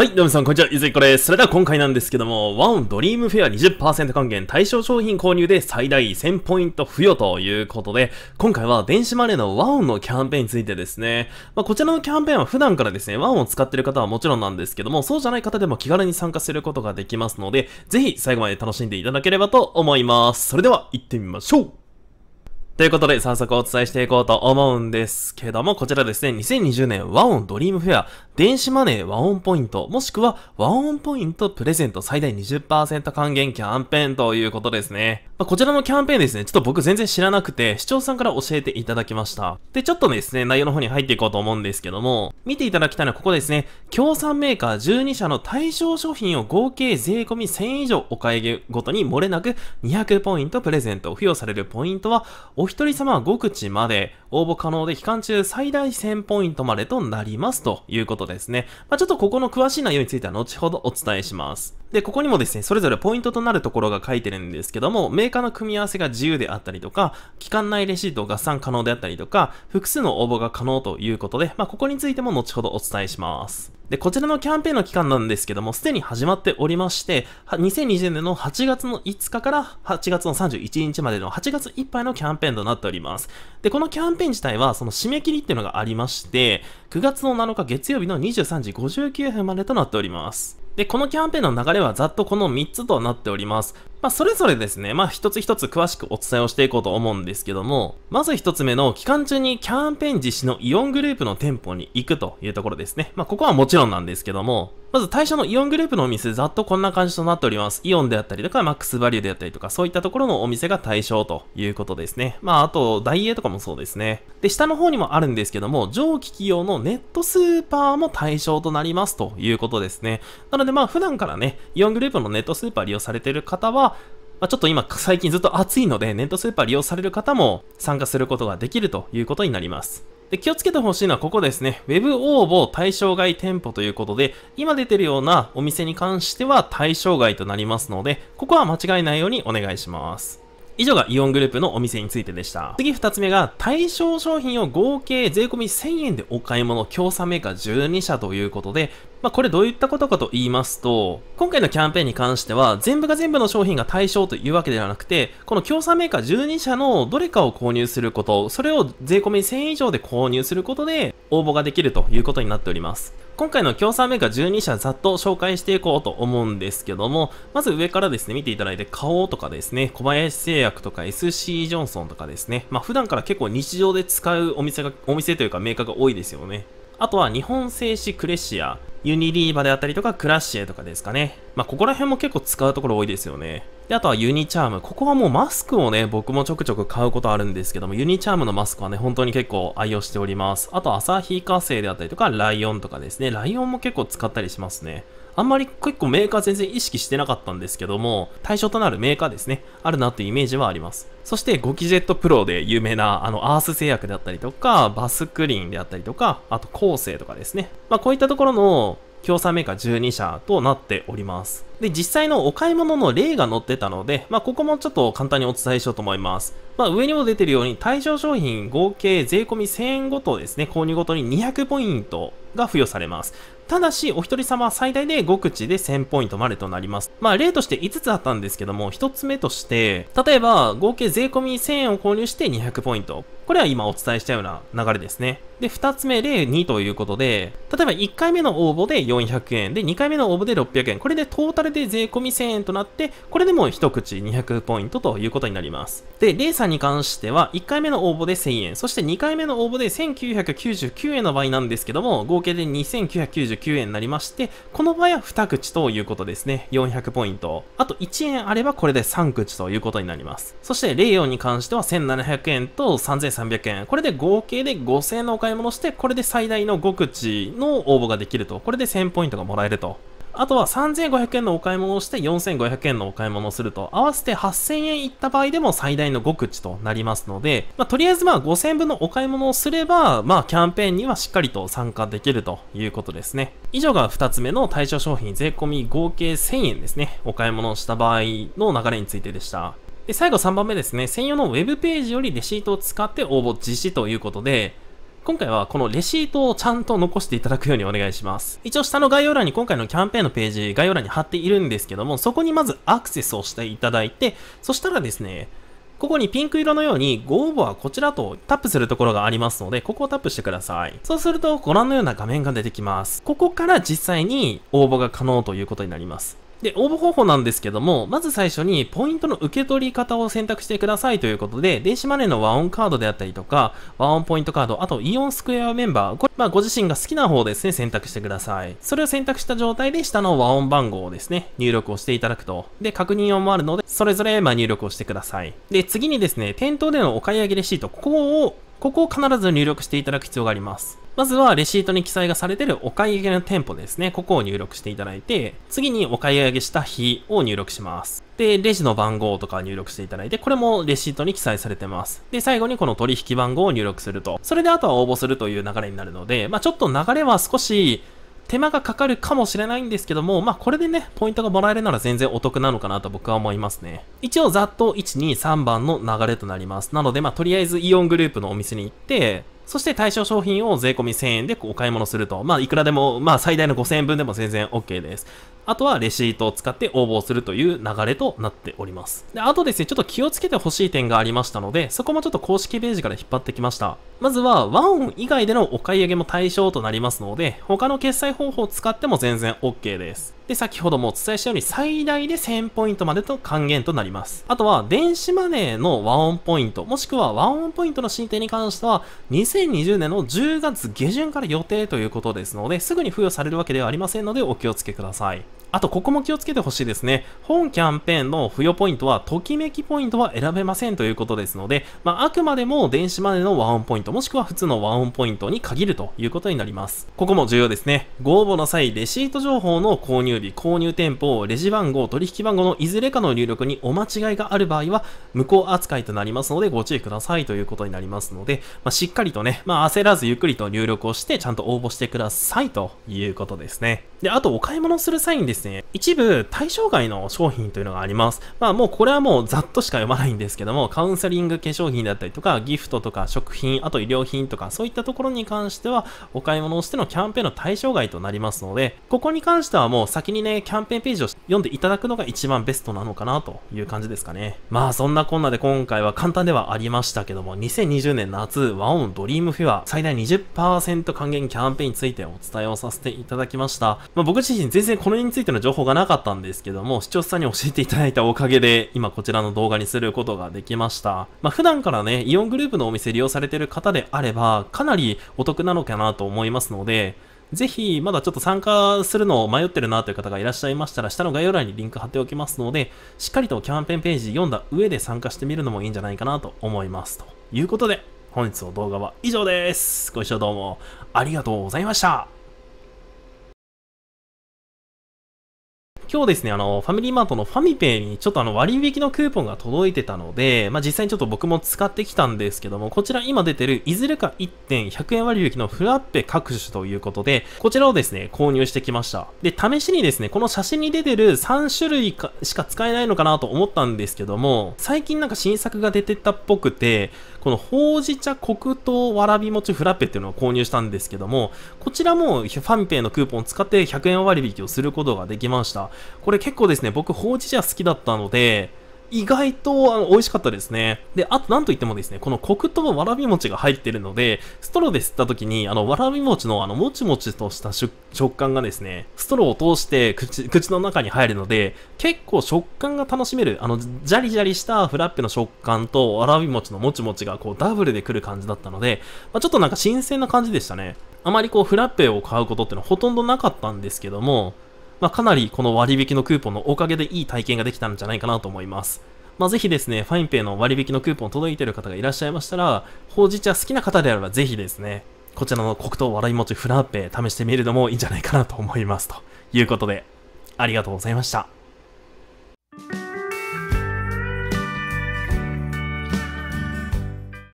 はい、どうもさん、こんにちは。ゆずいこです。それでは今回なんですけども、ワンドリームフェア20%還元対象商品購入で最大1000ポイント付与ということで、今回は電子マネーのワンのキャンペーンについてですね、まあ、こちらのキャンペーンは普段からですね、ワンを使ってる方はもちろんなんですけども、そうじゃない方でも気軽に参加することができますので、ぜひ最後まで楽しんでいただければと思います。それでは行ってみましょうということで、早速お伝えしていこうと思うんですけども、こちらですね、2020年ワオンドリームフェア、電子マネーワオンポイント、もしくはワオンポイントプレゼント最大20%還元キャンペーンということですね。まあ、こちらのキャンペーンですね、ちょっと僕全然知らなくて、視聴さんから教えていただきました。で、ちょっとですね、内容の方に入っていこうと思うんですけども、見ていただきたいのはここですね、協賛メーカー12社の対象商品を合計税込み1000以上お買い上げごとに漏れなく200ポイントプレゼント、付与されるポイントは、お一人様は5口まで応募可能で期間中最大1000ポイントまでとなりますということですね。まあ、ちょっとここの詳しい内容については後ほどお伝えします。で、ここにもですね、それぞれポイントとなるところが書いてるんですけども、メーカーの組み合わせが自由であったりとか、期間内レシート合算可能であったりとか、複数の応募が可能ということで、まあ、ここについても後ほどお伝えします。で、こちらのキャンペーンの期間なんですけども、すでに始まっておりまして、2020年の8月の5日から8月の31日までの8月いっぱいのキャンペーンとなっております。で、このキャンペーン自体は、その締め切りっていうのがありまして、9月の7日月曜日の23時59分までとなっております。で、このキャンペーンの流れはざっとこの3つとなっております。まあ、それぞれですね、まあ、一つ一つ詳しくお伝えをしていこうと思うんですけども、まず一つ目の、期間中にキャンペーン実施のイオングループの店舗に行くというところですね。まあ、ここはもちろんなんですけども、まず対象のイオングループのお店、ざっとこんな感じとなっております。イオンであったりとか、マックスバリューであったりとか、そういったところのお店が対象ということですね。まあ、あと、ダイエーとかもそうですね。で、下の方にもあるんですけども、蒸気企業のネットスーパーも対象となりますということですね。なので、まあ、普段からね、イオングループのネットスーパー利用されている方は、まあ、ちょっと今最近ずっと暑いので、ネットスーパー利用される方も参加することができるということになります。で、気をつけてほしいのはここですね。web 応募対象外店舗ということで、今出てるようなお店に関しては対象外となりますので、ここは間違いないようにお願いします。以上がイオングループのお店についてでした。次二つ目が、対象商品を合計税込1000円でお買い物、協賛メーカー12社ということで、まあ、これどういったことかと言いますと、今回のキャンペーンに関しては、全部が全部の商品が対象というわけではなくて、この協賛メーカー12社のどれかを購入すること、それを税込み1000円以上で購入することで、応募ができるということになっております。今回の協賛メーカー12社ざっと紹介していこうと思うんですけども、まず上からですね、見ていただいて、花王とかですね、小林製薬とか SC ジョンソンとかですね、まあ、普段から結構日常で使うお店が、お店というかメーカーが多いですよね。あとは日本製紙クレシア、ユニリーバであったりとかクラッシエとかですかね。まあ、ここら辺も結構使うところ多いですよね。で、あとはユニチャーム。ここはもうマスクをね、僕もちょくちょく買うことあるんですけども、ユニチャームのマスクはね、本当に結構愛用しております。あと、アサヒーカ製であったりとか、ライオンとかですね。ライオンも結構使ったりしますね。あんまり結構メーカー全然意識してなかったんですけども、対象となるメーカーですね、あるなっていうイメージはあります。そして、ゴキジェットプロで有名な、あの、アース製薬であったりとか、バスクリーンであったりとか、あと、構成とかですね。まあ、こういったところの、協賛メーカー12社となっております。で、実際のお買い物の例が載ってたので、まあ、ここもちょっと簡単にお伝えしようと思います。まあ、上にも出てるように、対象商品合計税込1000円ごとですね、購入ごとに200ポイントが付与されます。ただし、お一人様最大で5口で1000ポイントまでとなります。まあ、例として5つあったんですけども、1つ目として、例えば、合計税込み1000円を購入して200ポイント。これは今お伝えしたような流れですね。で、二つ目例2ということで、例えば1回目の応募で400円、で、2回目の応募で600円、これでトータルで税込み1000円となって、これでもう一口200ポイントということになります。で、例3さんに関しては、1回目の応募で1000円、そして2回目の応募で1999円の場合なんですけども、合計で2999円になりまして、この場合は2口ということですね。400ポイント。あと1円あればこれで3口ということになります。そして、例4に関しては1700円と3300円。300円。これで合計で5000円のお買い物して、これで最大の極口の応募ができると。これで1000ポイントがもらえると。あとは3500円のお買い物をして4500円のお買い物をすると、合わせて8000円いった場合でも最大の極口となりますので、まあ、とりあえずまあ5000分のお買い物をすれば、まあキャンペーンにはしっかりと参加できるということですね。以上が2つ目の対象商品税込み合計1000円ですね。お買い物をした場合の流れについてでした。で、最後3番目ですね。専用の web ページよりレシートを使って応募実施ということで、今回はこのレシートをちゃんと残していただくようにお願いします。一応下の概要欄に今回のキャンペーンのページ、概要欄に貼っているんですけども、そこにまずアクセスをしていただいて、そしたらですね、ここにピンク色のように、ご応募はこちらとタップするところがありますので、ここをタップしてください。そうすると、ご覧のような画面が出てきます。ここから実際に応募が可能ということになります。で、応募方法なんですけども、まず最初にポイントの受け取り方を選択してくださいということで、電子マネーの和音カードであったりとか、和音ポイントカード、あとイオンスクエアメンバー、これ、まあご自身が好きな方ですね、選択してください。それを選択した状態で下の和音番号をですね、入力をしていただくと。で、確認用もあるので、それぞれま入力をしてください。で、次にですね、店頭でのお買い上げレシート、ここをここを必ず入力していただく必要があります。まずはレシートに記載がされているお買い上げの店舗ですね。ここを入力していただいて、次にお買い上げした日を入力します。で、レジの番号とか入力していただいて、これもレシートに記載されてます。で、最後にこの取引番号を入力すると。それであとは応募するという流れになるので、まあちょっと流れは少し手間がかかるかもしれないんですけども、まあこれでね、ポイントがもらえるなら全然お得なのかなと僕は思いますね。一応ざっと1、2、3番の流れとなります。なのでまあとりあえずイオングループのお店に行って、そして対象商品を税込み1000円でお買い物すると。まあ、いくらでも、まあ、最大の5000円分でも全然 OK です。あとはレシートを使って応募するという流れとなっております。で、あとですね、ちょっと気をつけてほしい点がありましたので、そこもちょっと公式ページから引っ張ってきました。まずは、ワン以外でのお買い上げも対象となりますので、他の決済方法を使っても全然 OK です。で、先ほどもお伝えしたように最大で1000ポイントまでと還元となります。あとは、電子マネーの和音ポイント、もしくは和音ポイントの進展に関しては、2020年の10月下旬から予定ということですので、すぐに付与されるわけではありませんので、お気をつけください。あと、ここも気をつけてほしいですね。本キャンペーンの付与ポイントは、ときめきポイントは選べませんということですので、まあ、あくまでも電子マネーのワンオンポイント、もしくは普通のワンオンポイントに限るということになります。ここも重要ですね。ご応募の際、レシート情報の購入日、購入店舗、レジ番号、取引番号のいずれかの入力にお間違いがある場合は、無効扱いとなりますので、ご注意くださいということになりますので、まあ、しっかりとね、まあ、焦らずゆっくりと入力をして、ちゃんと応募してくださいということですね。で、あと、お買い物する際にですですね、一部対象外の商品というのがあります。まあもうこれはもうざっとしか読まないんですけども、カウンセリング化粧品だったりとか、ギフトとか食品、あと医療品とか、そういったところに関しては、お買い物をしてのキャンペーンの対象外となりますので、ここに関してはもう先にね、キャンペーンページを読んでいただくのが一番ベストなのかなという感じですかね。まあそんなこんなで今回は簡単ではありましたけども、2020年夏、ワオンドリームフェア最大20%還元キャンペーンについてお伝えをさせていただきました。まあ僕自身全然これについてての情報がなかったんですけども、視聴者さんに教えていただいたおかげで、今こちらの動画にすることができました。まあ、普段からね、イオングループのお店利用されてる方であれば、かなりお得なのかなと思いますので、ぜひ、まだちょっと参加するのを迷ってるなという方がいらっしゃいましたら、下の概要欄にリンク貼っておきますので、しっかりとキャンペーンページ読んだ上で参加してみるのもいいんじゃないかなと思います。ということで、本日の動画は以上です。ご視聴どうもありがとうございました。今日ですね、あの、ファミリーマートのファミペイにちょっとあの割引のクーポンが届いてたので、まあ、実際にちょっと僕も使ってきたんですけども、こちら今出てるいずれか1.100円割引のフラッペ各種ということで、こちらをですね、購入してきました。で、試しにですね、この写真に出てる3種類かしか使えないのかなと思ったんですけども、最近なんか新作が出てたっぽくて、このほうじ茶黒糖わらび餅フラッペっていうのを購入したんですけども、こちらもファミペイのクーポンを使って100円割引をすることができました。これ結構ですね、僕、ほうじ茶好きだったので、意外とあの美味しかったですね。で、あとなんといってもですね、この黒糖わらび餅が入ってるので、ストローで吸った時に、あの、わらび餅のあの、もちもちとした食感がですね、ストローを通して口、口の中に入るので、結構食感が楽しめる、あの、ジャリジャリしたフラッペの食感と、わらび餅のもちもちがこう、ダブルで来る感じだったので、まあ、ちょっとなんか新鮮な感じでしたね。あまりこう、フラッペを買うことってのはほとんどなかったんですけども、まあ、かなりこの割引のクーポンのおかげでいい体験ができたんじゃないかなと思います。まあ、ぜひですね、ファインペイの割引のクーポン届いてる方がいらっしゃいましたら、ほうじ茶好きな方であればぜひですね、こちらの黒糖笑い餅フラッペ試してみるのもいいんじゃないかなと思います。ということで、ありがとうございました。